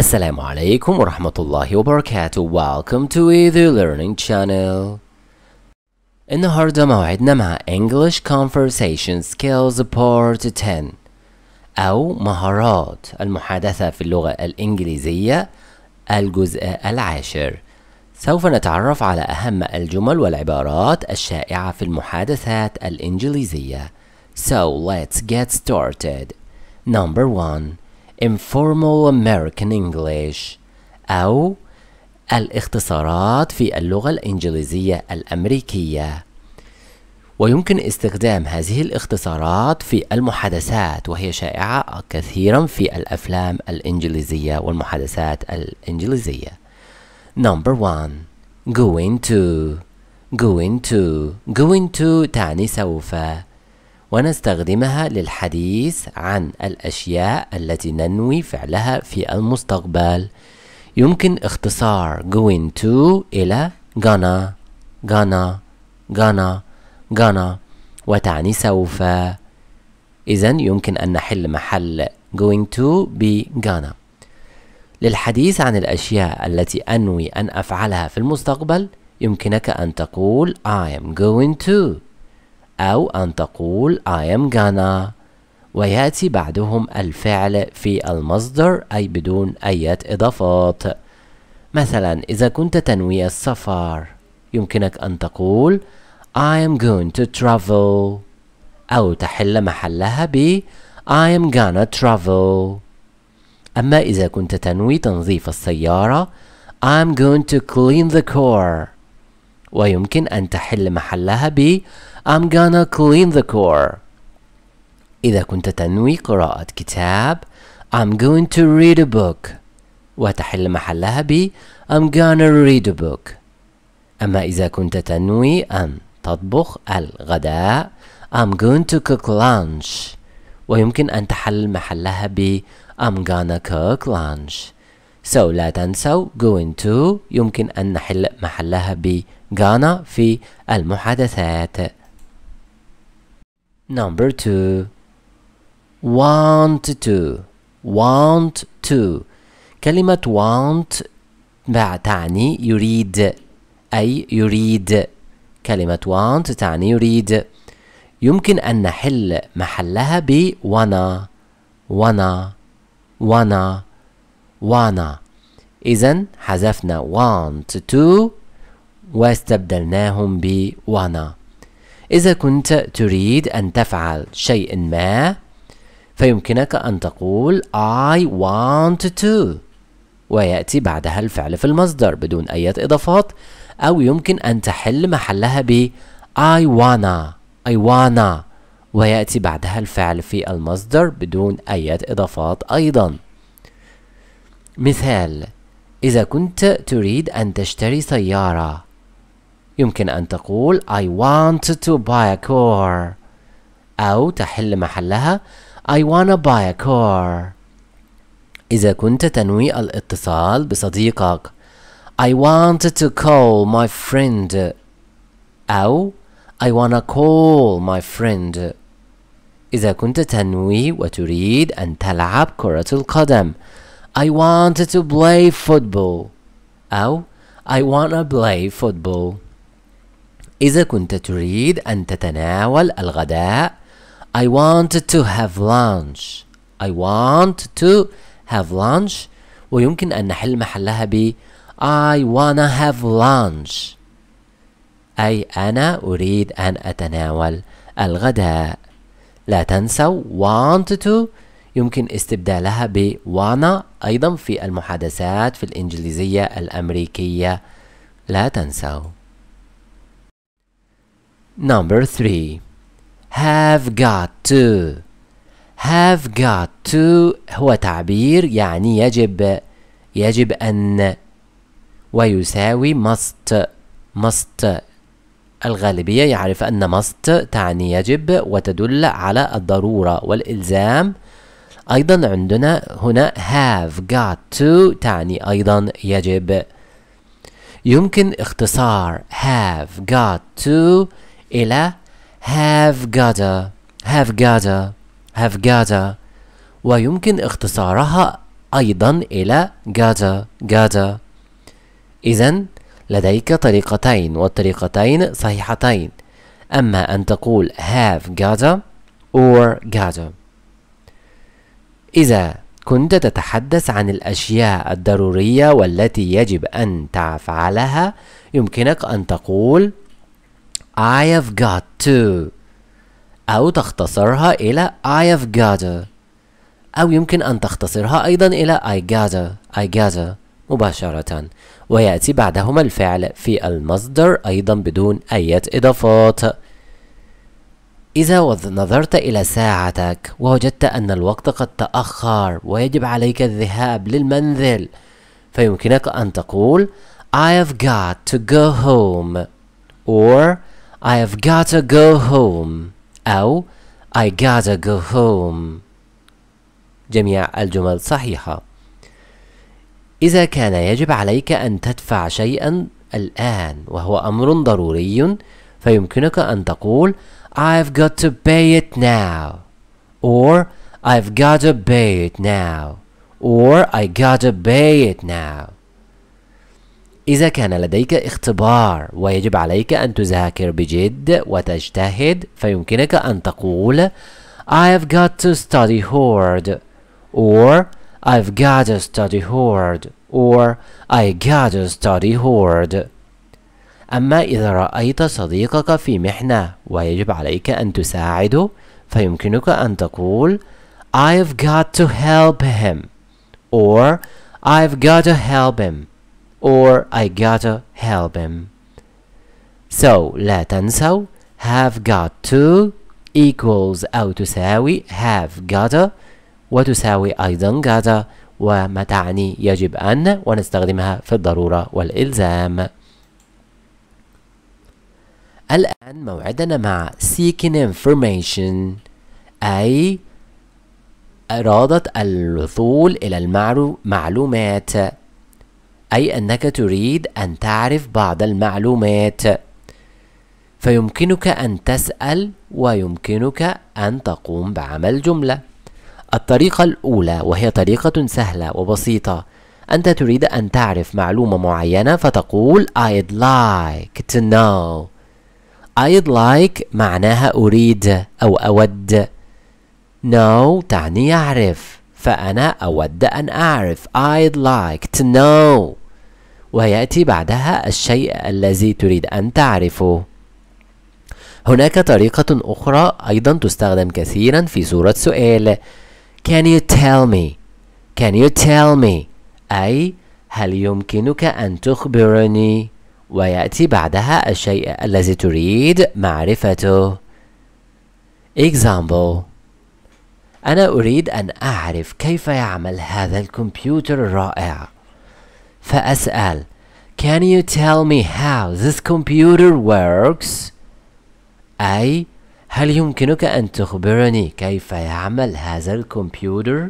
السلام عليكم ورحمة الله وبركاته Welcome to the Learning Channel النهاردة موعدنا مع English Conversation Skills Part 10 أو مهارات المحادثة في اللغة الإنجليزية الجزء العاشر سوف نتعرف على أهم الجمل والعبارات الشائعة في المحادثات الإنجليزية So let's get started Number one Informal American English أو الاختصارات في اللغة الإنجليزية الأمريكية ويمكن استخدام هذه الاختصارات في المحادثات وهي شائعة كثيرا في الأفلام الإنجليزية والمحادثات الإنجليزية Number one Going to Going to Going to تعني سوف ونستخدمها للحديث عن الأشياء التي ننوي فعلها في المستقبل يمكن اختصار going to إلى gonna gonna gonna gonna وتعني سوف إذا يمكن أن نحل محل going to ب gonna للحديث عن الأشياء التي أنوي أن أفعلها في المستقبل يمكنك أن تقول I am going to أو أن تقول I am gonna ويأتي بعدهم الفعل في المصدر أي بدون أي إضافات مثلا إذا كنت تنوي السفر يمكنك أن تقول I am going to travel أو تحل محلها ب I am gonna travel أما إذا كنت تنوي تنظيف السيارة I'm going to clean the car ويمكن أن تحل محلها ب I'm gonna clean the car. إذا كنت تنوي قراءة كتاب I'm going to read a book وتحل محلها ب I'm gonna read a book أما إذا كنت تنوي أن تطبخ الغداء I'm going to cook lunch ويمكن أن تحل محلها ب I'm gonna cook lunch So لا تنسوا going to يمكن أن نحل محلها ب gonna في المحادثات Number two want to want to كلمة want تعني يريد أي يريد كلمة want تعني يريد يمكن أن نحل محلها ب wanna wanna wanna wanna إذا حذفنا want to واستبدلناهم ب wanna إذا كنت تريد أن تفعل شيء ما فيمكنك أن تقول I want to ويأتي بعدها الفعل في المصدر بدون أي إضافات أو يمكن أن تحل محلها ب I wanna I wanna ويأتي بعدها الفعل في المصدر بدون أي إضافات أيضا مثال إذا كنت تريد أن تشتري سيارة يمكن أن تقول I want to buy a car أو تحل محلها I wanna buy a car إذا كنت تنوي الاتصال بصديقك I want to call my friend أو I wanna call my friend إذا كنت تنوي وتريد أن تلعب كرة القدم I want to play football أو I wanna play football إذا كنت تريد أن تتناول الغداء I want to have lunch I want to have lunch ويمكن أن نحل محلها ب I wanna have lunch أي أنا أريد أن أتناول الغداء لا تنسوا want to يمكن استبدالها ب wanna أيضا في المحادثات في الإنجليزية الأمريكية لا تنسوا Number three have got to have got to هو تعبير يعني يجب يجب أن ويساوي must must الغالبية يعرف أن must تعني يجب وتدل على الضرورة والإلزام أيضا عندنا هنا have got to تعني أيضا يجب يمكن اختصار have got to إلى have a have a have a ويمكن اختصارها أيضا إلى got a إذا لديك طريقتين والطريقتين صحيحتين أما أن تقول have a or a إذا كنت تتحدث عن الأشياء الضرورية والتي يجب أن تفعلها يمكنك أن تقول I have got to أو تختصرها إلى I have gotta أو يمكن أن تختصرها أيضا إلى I gotta I gotta مباشرة ويأتي بعدهما الفعل في المصدر أيضا بدون أي إضافات إذا نظرت إلى ساعتك ووجدت أن الوقت قد تأخر ويجب عليك الذهاب للمنزل فيمكنك أن تقول I have got to go home or I've gotta go home أو I gotta go home جميع الجمل صحيحة إذا كان يجب عليك أن تدفع شيئا الآن وهو أمر ضروري فيمكنك أن تقول I've got to pay it now or I've got to pay it now or I got to pay it now إذا كان لديك اختبار ويجب عليك أن تذاكر بجد وتجتهد فيمكنك أن تقول I've got to study hard or I've got to study hard or I got to study hard أما إذا رأيت صديقك في محنة ويجب عليك أن تساعده فيمكنك أن تقول I've got to help him or I've got to help him or I gotta help him. So لا تنسوا have got to equals أو تساوي have gotta وتساوي أيضا gotta وما تعني يجب أن ونستخدمها في الضرورة والإلزام الآن موعدنا مع seeking information أي إرادة الوصول إلى المعلومات أي أنك تريد أن تعرف بعض المعلومات فيمكنك أن تسأل ويمكنك أن تقوم بعمل جملة الطريقة الأولى وهي طريقة سهلة وبسيطة أنت تريد أن تعرف معلومة معينة فتقول I'd like to know I'd like معناها أريد أو أود know تعني يعرف فأنا أود أن أعرف I'd like to know ويأتي بعدها الشيء الذي تريد أن تعرفه هناك طريقة أخرى أيضا تستخدم كثيرا في صورة سؤال Can you tell me? Can you tell me? أي هل يمكنك أن تخبرني؟ ويأتي بعدها الشيء الذي تريد معرفته Example أنا أريد أن أعرف كيف يعمل هذا الكمبيوتر الرائع فأسأل Can you tell me how this computer works? أي هل يمكنك أن تخبرني كيف يعمل هذا الكمبيوتر؟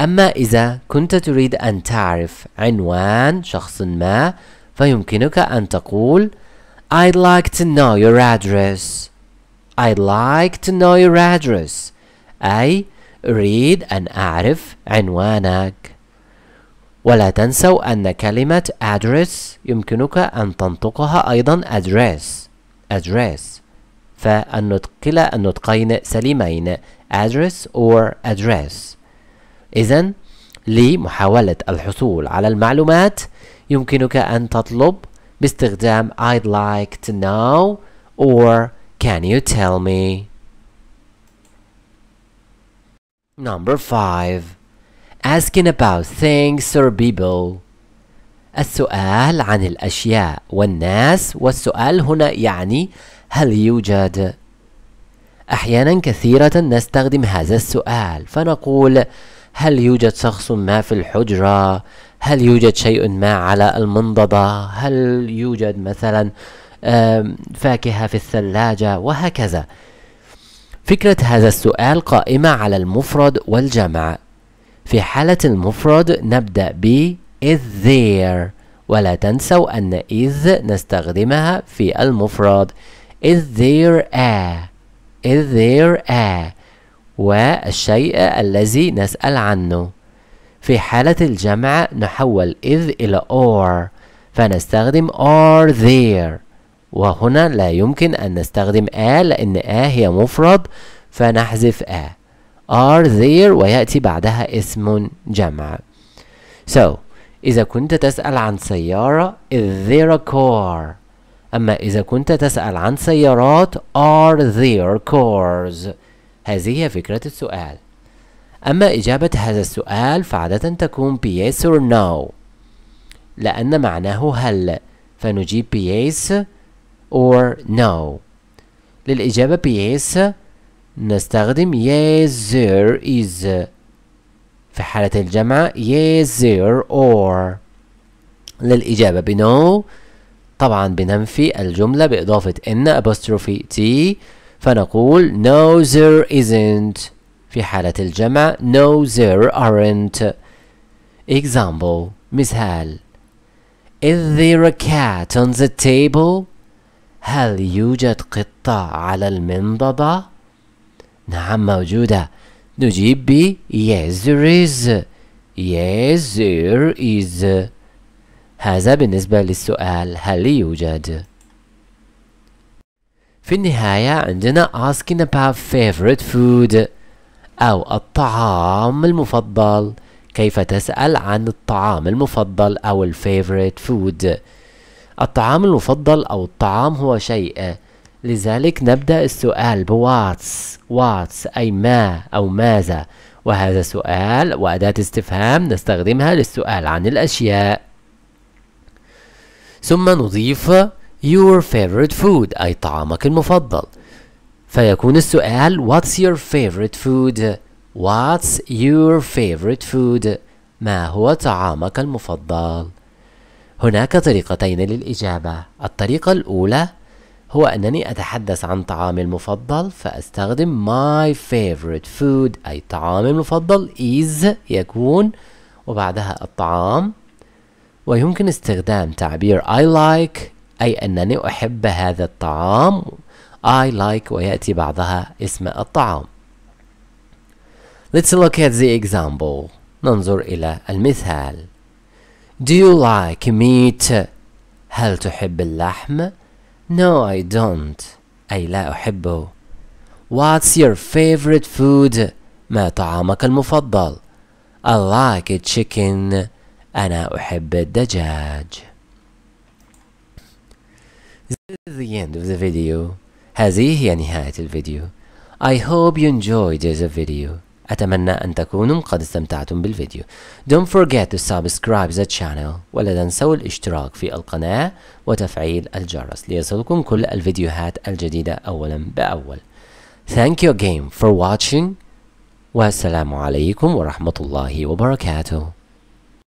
أما إذا كنت تريد أن تعرف عنوان شخص ما فيمكنك أن تقول I'd like to know your address I'd like to know your address أي أريد أن أعرف عنوانك ولا تنسوا أن كلمة address يمكنك أن تنطقها أيضا address address فالنطق كلا النطقين سليمين address or address إذا لمحاولة الحصول على المعلومات يمكنك أن تطلب باستخدام I'd like to know or can you tell me Number 5 asking about things or people السؤال عن الأشياء والناس والسؤال هنا يعني هل يوجد أحيانا كثيرة نستخدم هذا السؤال فنقول هل يوجد شخص ما في الحجرة هل يوجد شيء ما على المنضدة هل يوجد مثلا فاكهة في الثلاجة وهكذا فكرة هذا السؤال قائمة على المفرد والجمع في حالة المفرد نبدأ ب is there ولا تنسوا أن is نستخدمها في المفرد is there a is there a والشيء الذي نسأل عنه في حالة الجمع نحول is إلى or فنستخدم are there وهنا لا يمكن أن نستخدم a لأن a هي مفرد فنحذف a are there ويأتي بعدها اسم جمع so إذا كنت تسأل عن سيارة is there a car أما إذا كنت تسأل عن سيارات are there cars هذه هي فكرة السؤال أما إجابة هذا السؤال فعادة تكون yes or no لأن معناه هل فنجيب yes or no للإجابة yes نستخدم yes there is في حالة الجمع yes there or للإجابة بنو طبعا بننفي الجملة بإضافة إن apostrophe t فنقول no there isn't في حالة الجمع no there aren't example مثال is there a cat on the table هل يوجد قطة على المنضدة نعم موجودة نجيب ب yes there is yes there is هذا بالنسبة للسؤال هل يوجد؟ في النهاية عندنا asking about favorite food أو الطعام المفضل كيف تسأل عن الطعام المفضل أو الفيفوريت فود الطعام المفضل أو الطعام هو شيء لذلك نبدأ السؤال بواتس واتس أي ما أو ماذا وهذا سؤال وأداة استفهام نستخدمها للسؤال عن الأشياء ثم نضيف your favorite food أي طعامك المفضل فيكون السؤال what's your favorite food what's your favorite food ما هو طعامك المفضل هناك طريقتين للإجابة الطريقة الأولى هو أنني أتحدث عن طعامي المفضل فأستخدم my favorite food أي طعامي المفضل is يكون وبعدها الطعام ويمكن استخدام تعبير I like أي أنني أحب هذا الطعام I like ويأتي بعدها اسم الطعام Let's look at the example ننظر إلى المثال Do you like meat؟ هل تحب اللحم؟ No, I don't. أي لا أحبه. What's your favorite food؟ ما طعامك المفضل؟ I like chicken. أنا أحب الدجاج. This is the end of the video. هذه هي نهاية الفيديو. I hope you enjoyed this video. أتمنى أن تكونوا قد استمتعتم بالفيديو Don't forget to subscribe the channel ولا تنسوا الاشتراك في القناة وتفعيل الجرس ليصلكم كل الفيديوهات الجديدة أولا بأول Thank you again for watching والسلام عليكم ورحمة الله وبركاته